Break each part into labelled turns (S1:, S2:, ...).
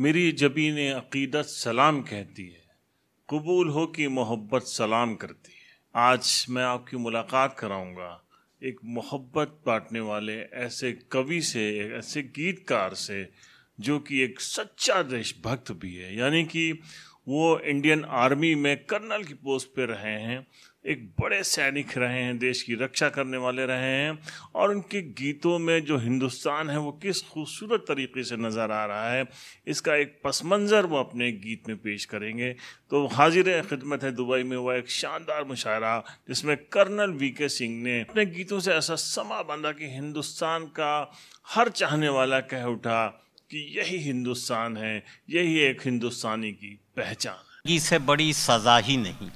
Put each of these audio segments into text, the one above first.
S1: मेरी जबीन अकीदत सलाम कहती है कबूल हो कि मोहब्बत सलाम करती है आज मैं आपकी मुलाकात कराऊंगा एक मोहब्बत बांटने वाले ऐसे कवि से ऐसे गीतकार से जो कि एक सच्चा देशभक्त भी है यानी कि वो इंडियन आर्मी में कर्नल की पोस्ट पे रहे हैं एक बड़े सैनिक रहे हैं देश की रक्षा करने वाले रहे हैं और उनके गीतों में जो हिंदुस्तान है वो किस खूबसूरत तरीके से नज़र आ रहा है इसका एक पस मंज़र वो अपने गीत में पेश करेंगे तो हाजिर खिदमत है दुबई में हुआ एक शानदार मुशायरा जिसमें कर्नल वी के सिंह ने अपने गीतों से ऐसा समा बांधा कि हिंदुस्तान का हर चाहने वाला कह उठा कि यही हिंदुस्तान है यही एक हिंदुस्तानी की पहचान
S2: इसे बड़ी सजा ही नहीं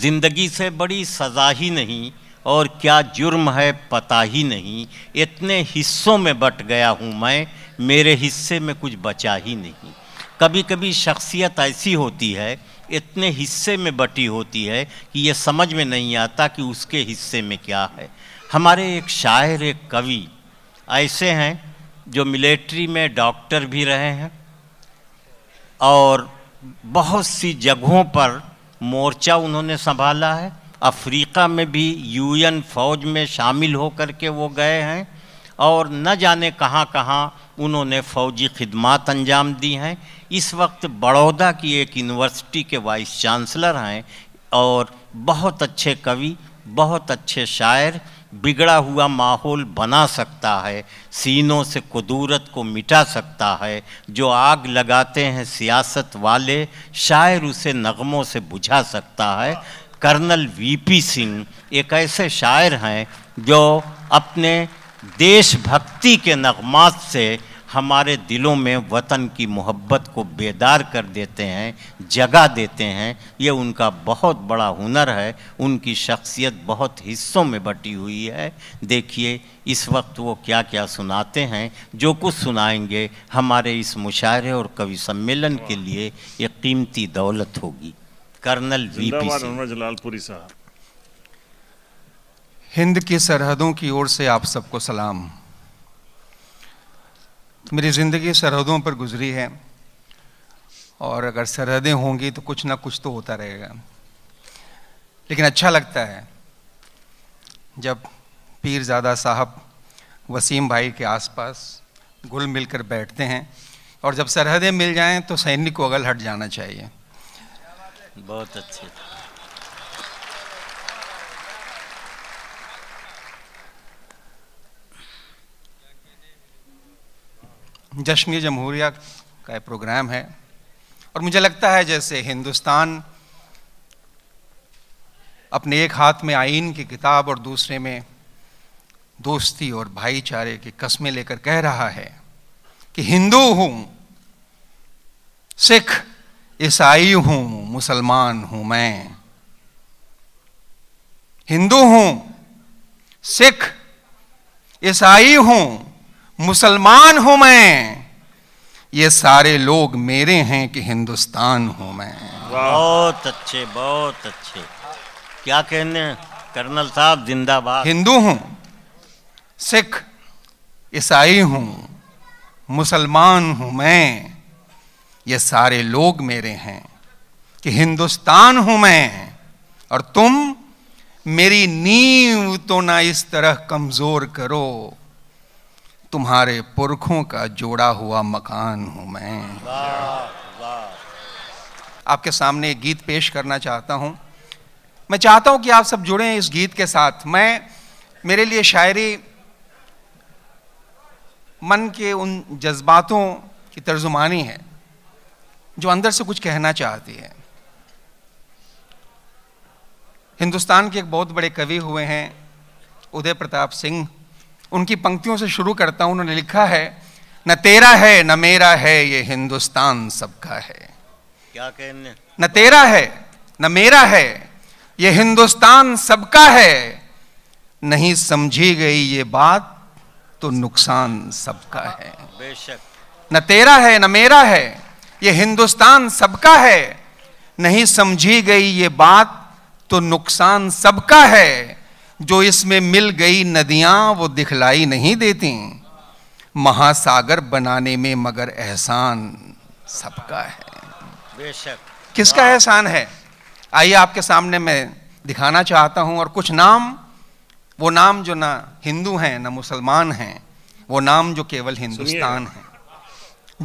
S2: ज़िंदगी से बड़ी सज़ा ही नहीं और क्या जुर्म है पता ही नहीं इतने हिस्सों में बट गया हूँ मैं मेरे हिस्से में कुछ बचा ही नहीं कभी कभी शख्सियत ऐसी होती है इतने हिस्से में बटी होती है कि ये समझ में नहीं आता कि उसके हिस्से में क्या है हमारे एक शायर एक कवि ऐसे हैं जो मिलिट्री में डॉक्टर भी रहे हैं और बहुत सी जगहों पर मोर्चा उन्होंने संभाला है अफ्रीका में भी यूएन फौज में शामिल होकर के वो गए हैं और न जाने कहाँ कहाँ उन्होंने फौजी खिदमत अंजाम दी हैं इस वक्त बड़ौदा की एक यूनिवर्सिटी के वाइस चांसलर हैं और बहुत अच्छे कवि बहुत अच्छे शायर बिगड़ा हुआ माहौल बना सकता है सीनों से कुदूरत को मिटा सकता है जो आग लगाते हैं सियासत वाले शायर उसे नगमों से बुझा सकता है कर्नल वीपी सिंह एक ऐसे शायर हैं जो अपने देशभक्ति के नगमात से हमारे दिलों में वतन की मोहब्बत को बेदार कर देते हैं जगा देते हैं ये उनका बहुत बड़ा हुनर है उनकी शख्सियत बहुत हिस्सों में बटी हुई है देखिए इस वक्त वो क्या क्या सुनाते हैं जो कुछ सुनाएंगे हमारे इस मुशायरे और कवि सम्मेलन के लिए ये कीमती दौलत होगी कर्नल वी पी
S1: जलालपुरी साहब
S3: हिंद की सरहदों की ओर से आप सबको सलाम मेरी ज़िंदगी सरहदों पर गुजरी है और अगर सरहदें होंगी तो कुछ ना कुछ तो होता रहेगा लेकिन अच्छा लगता है जब पीरजादा साहब वसीम भाई के आसपास घुल मिलकर बैठते हैं और जब सरहदें मिल जाएं तो सैनिक को अगल हट जाना चाहिए
S2: बहुत अच्छे
S3: जश्न जमहूरिया का प्रोग्राम है और मुझे लगता है जैसे हिंदुस्तान अपने एक हाथ में आइन की किताब और दूसरे में दोस्ती और भाईचारे की कस्में लेकर कह रहा है कि हिंदू हूं सिख ईसाई हूं मुसलमान हूं मैं हिंदू हूं सिख ईसाई हूं मुसलमान हूं मैं ये सारे लोग मेरे हैं कि हिंदुस्तान हूं मैं
S2: बहुत अच्छे बहुत अच्छे क्या कहने कर्नल साहब जिंदाबाद हिंदू
S3: हूं सिख ईसाई हूं मुसलमान हूं मैं ये सारे लोग मेरे हैं कि हिंदुस्तान हूं मैं और तुम मेरी नींव तो ना इस तरह कमजोर करो तुम्हारे पुरखों का जोड़ा हुआ मकान हूं मैं आपके सामने एक गीत पेश करना चाहता हूँ मैं चाहता हूं कि आप सब जुड़े इस गीत के साथ मैं मेरे लिए शायरी मन के उन जज्बातों की तर्जुमानी है जो अंदर से कुछ कहना चाहती है हिंदुस्तान के एक बहुत बड़े कवि हुए हैं उदय प्रताप सिंह उनकी पंक्तियों से शुरू करता हूं उन्होंने लिखा है न तेरा है न मेरा है ये हिंदुस्तान सबका है
S2: क्या कहने
S3: न तेरा है न मेरा है ये हिंदुस्तान सबका है नहीं समझी गई ये बात तो नुकसान सबका है बेशक न तेरा है न मेरा है ये हिंदुस्तान सबका है नहीं समझी गई ये बात तो नुकसान सबका है जो इसमें मिल गई नदियां वो दिखलाई नहीं देती महासागर बनाने में मगर एहसान सबका है बेशक किसका एहसान है आइए आपके सामने मैं दिखाना चाहता हूं और कुछ नाम वो नाम जो ना हिंदू हैं ना मुसलमान हैं वो नाम जो केवल हिंदुस्तान है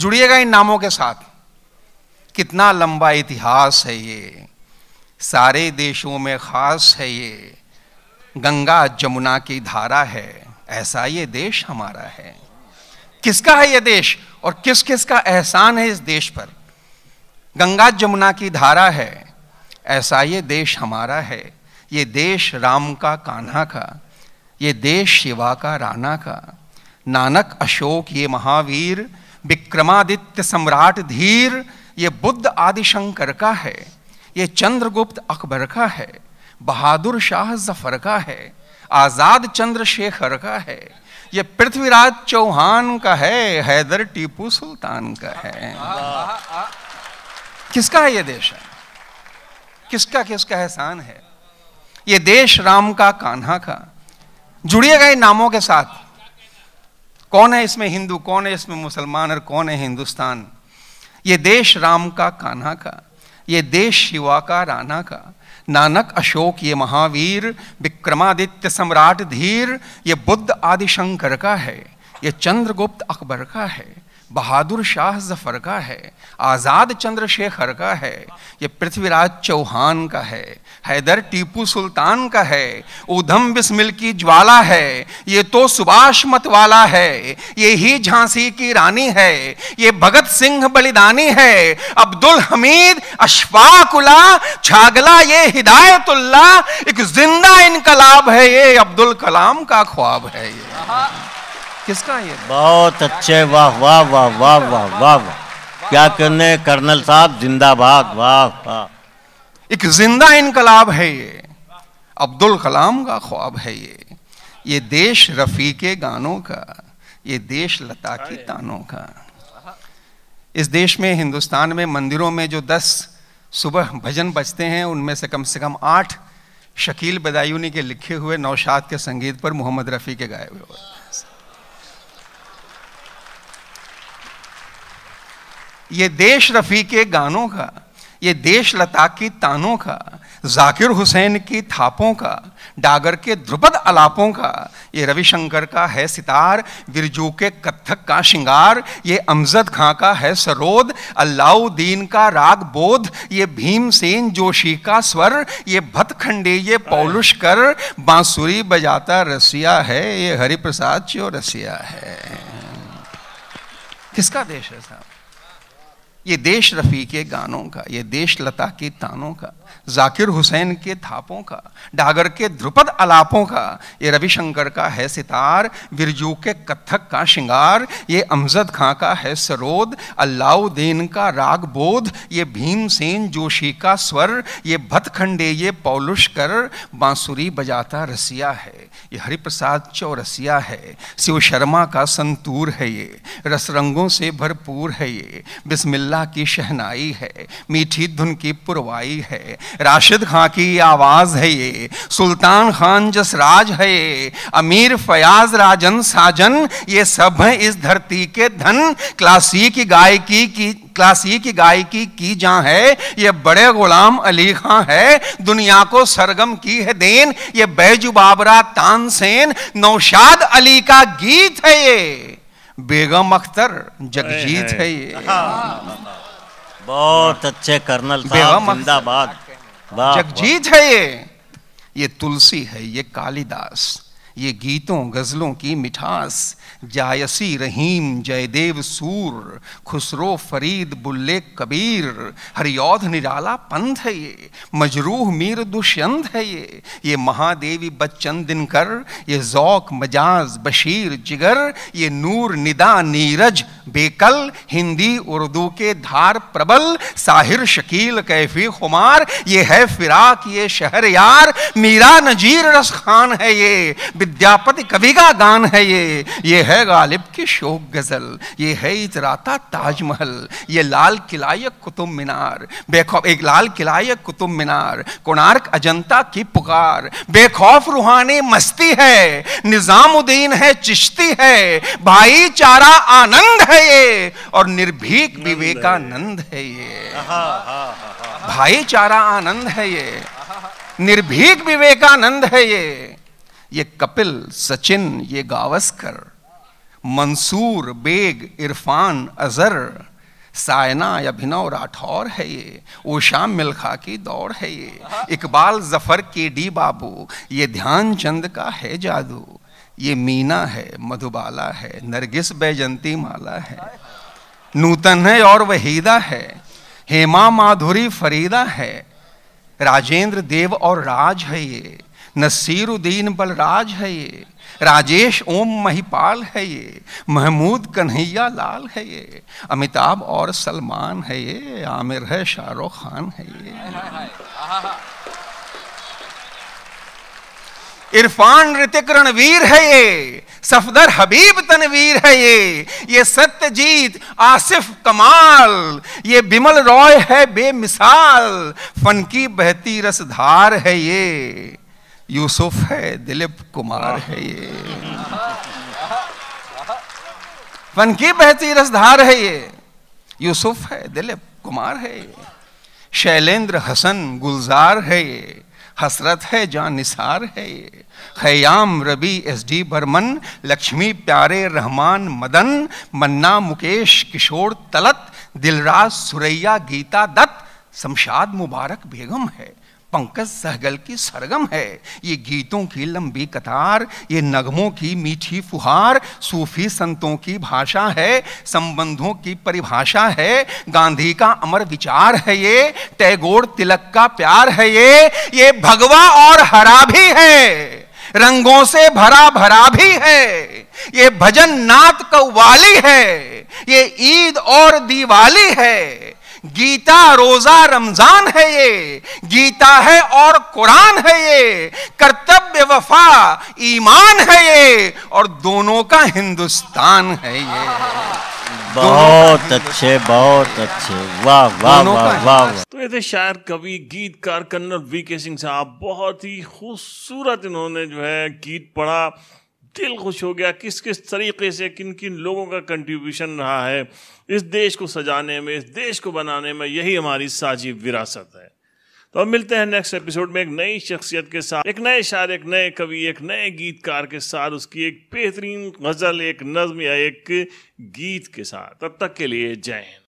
S3: जुड़िएगा इन नामों के साथ कितना लंबा इतिहास है ये सारे देशों में ख़ास है ये गंगा जमुना की धारा है ऐसा ये देश हमारा है किसका है ये देश और किस किस का एहसान है इस देश पर गंगा जमुना की धारा है ऐसा ये देश हमारा है ये देश राम का कान्हा का ये देश शिवा का राणा का नानक अशोक ये महावीर विक्रमादित्य सम्राट धीर ये बुद्ध आदि शंकर का है ये चंद्रगुप्त अकबर का है बहादुर शाह जफर का है आज़ाद चंद्रशेखर का है ये पृथ्वीराज चौहान का है हैदर टीपू सुल्तान का है किसका है ये देश है किसका किसका एहसान है ये देश राम का कान्हा का जुड़िएगा इन नामों के साथ कौन है इसमें हिंदू कौन है इसमें मुसलमान और कौन है हिंदुस्तान ये देश राम का कान्हा का ये देश शिवा का राणा का नानक अशोक ये महावीर विक्रमादित्य सम्राट धीर ये बुद्ध आदि शंकर का है ये चंद्रगुप्त अकबर का है बहादुर शाह जफर का है आज़ाद चंद्रशेखर का है ये पृथ्वीराज चौहान का है हैदर टीपू सुल्तान का है उधम बिस्मिल की ज्वाला है ये तो सुभाष मतवाला है ये ही झांसी की रानी है ये भगत सिंह बलिदानी है अब्दुल हमीद अशफाकुल्ला छागला ये हिदायतुल्ला एक जिंदा इनकलाब है ये अब्दुल कलाम का ख्वाब है ये
S2: किसका ये बहुत अच्छे वाह वाह वाह वाह वाह वाह वाह क्या करने कर्नल साहब जिंदाबाद वाह वाह एक जिंदा इनकलाब
S3: है ये अब्दुल कलाम का ख्वाब है ये ये देश रफ़ी के गानों का ये देश लता की तानों का इस देश में हिंदुस्तान में मंदिरों में जो दस सुबह भजन बजते हैं उनमें से कम से कम आठ शकील बदायूनी के लिखे हुए नौशाद के संगीत पर मोहम्मद रफ़ी के गाए हुए होते ये देश रफ़ी के गानों का ये देश लता की तानों का जाकिर हुसैन की थापों का डागर के ध्रुपद अलापों का ये रविशंकर का है सितार बिरजू के कत्थक का श्रृंगार ये अमजद खां का है सरोद अलाउद्दीन का राग बोध ये भीमसेन जोशी का स्वर ये भतखंडे ये पौलुष कर बांसुरी बजाता रसिया है ये हरिप्रसाद चो रसिया है किसका देश है साहब ये देश रफ़ी के गानों का ये देश लता के तानों का जाकिर हुसैन के थापों का डागर के ध्रुपद अलापों का ये रविशंकर का है सितार बिरजू के कत्थक का श्रृंगार ये अमजद खां का है सरोद अल्लाउद्दीन का राग बोध ये भीमसेन जोशी का स्वर ये भतखंडे ये पौलुष कर बांसुरी बजाता रसिया है ये हरिप्रसाद चौरसिया है शिव शर्मा का संतूर है ये रसरंगों से भरपूर है ये बिस्मिल्ला की शहनाई है मीठी धुन की पुरवाई है राशिद खां की आवाज़ है ये सुल्तान खान जसराज है ये अमीर फयाज राजन साजन ये सब हैं इस धरती के धन क्लासिक गायकी की क्लासिक गायकी e की जहाँ है ये बड़े गुलाम अली खां है दुनिया को सरगम की है देन ये बैजू बाबरा तानसेन नौशाद अली का गीत है ये बेगम अख्तर जगजीत है ये हाँ। बहुत अच्छे कर्नल जिंदाबाद
S2: जगजीत
S3: है ये ये तुलसी है ये कालिदास ये गीतों गज़लों की मिठास जायसी रहीम जयदेव सूर खुसरो फरीद बुल्ले कबीर हरियोध निराला पंथ है ये मजरूह मीर दुष्यंत है ये ये महादेवी बच्चन दिनकर ये जौक मजाज बशीर जिगर ये नूर निदा नीरज बेकल हिंदी उर्दू के धार प्रबल साहिर शकील कैफी खुमार ये है फिराक ये शहर यार मीरा नजीर रस खान है ये विद्यापति कवि का गान है ये ये है गालिब की शोक गज़ल ये है इतराता ताजमहल ये लाल किला या कुतुब मीनार बेखौफ एक लाल किला या कुतुब मीनार कोणार्क अजंता की पुकार बेखौफ रूहानी मस्ती है निज़ामुद्दीन है चिश्ती है भाईचारा आनंद है ये और निर्भीक विवेकानंद है ये भाईचारा आनंद है ये निर्भीक विवेकानंद है ये ये कपिल सचिन ये गावस्कर मंसूर बेग इरफान अजर सायना अभिनव राठौर है ये ओशा मिल्खा की दौड़ है ये इकबाल जफर के डी बाबू ये ध्यानचंद का है जादू ये मीना है मधुबाला है नरगिस बैजंती माला है नूतन है और वहीदा है हेमा माधुरी फरीदा है राजेंद्र देव और राज है ये नसीरुद्दीन बलराज है ये राजेश ओम महिपाल है ये महमूद कन्हैया लाल है ये अमिताभ और सलमान है ये आमिर है शाहरुख खान है ये इरफान ऋतिक रणवीर है ये सफदर हबीब तनवीर है ये ये सत्यजीत आसिफ कमाल ये बिमल रॉय है बेमिसाल फन की बहती रसधार है ये यूसुफ है दिलीप कुमार है ये वन की बहती रसधार है ये यूसुफ है दिलीप कुमार है ये शैलेंद्र हसन गुलजार है ये हसरत है जान निसार है ये खयाम रबी एस डी बर्मन लक्ष्मी प्यारे रहमान मदन मन्ना मुकेश किशोर तलत दिलराज सुरैया गीता दत्त शमशाद मुबारक बेगम है पंकज सहगल की सरगम है ये गीतों की लंबी कतार ये नगमों की मीठी फुहार सूफी संतों की भाषा है संबंधों की परिभाषा है गांधी का अमर विचार है ये टैगोर तिलक का प्यार है ये ये भगवा और हरा भी है रंगों से भरा भरा भी है ये भजन नाथ कव्वाली है ये ईद और दिवाली है गीता रोजा रमजान है ये गीता है और कुरान है ये कर्तव्य वफा ईमान है ये और
S1: दोनों का हिंदुस्तान है ये बहुत
S2: अच्छे बहुत अच्छे वाह वाह वाह वाह
S1: तो थे शायर कवि गीतकार कन्नड़ वी के सिंह साहब बहुत ही खूबसूरत इन्होंने जो है गीत पढ़ा दिल खुश हो गया किस किस तरीके से किन किन लोगों का कंट्रीब्यूशन रहा है इस देश को सजाने में इस देश को बनाने में यही हमारी साझी विरासत है तो अब मिलते हैं नेक्स्ट एपिसोड में एक नई शख्सियत के साथ एक नए शायर एक नए कवि एक नए गीतकार के साथ उसकी एक बेहतरीन गज़ल एक नज़म या एक गीत के साथ तब तक के लिए जय हिंद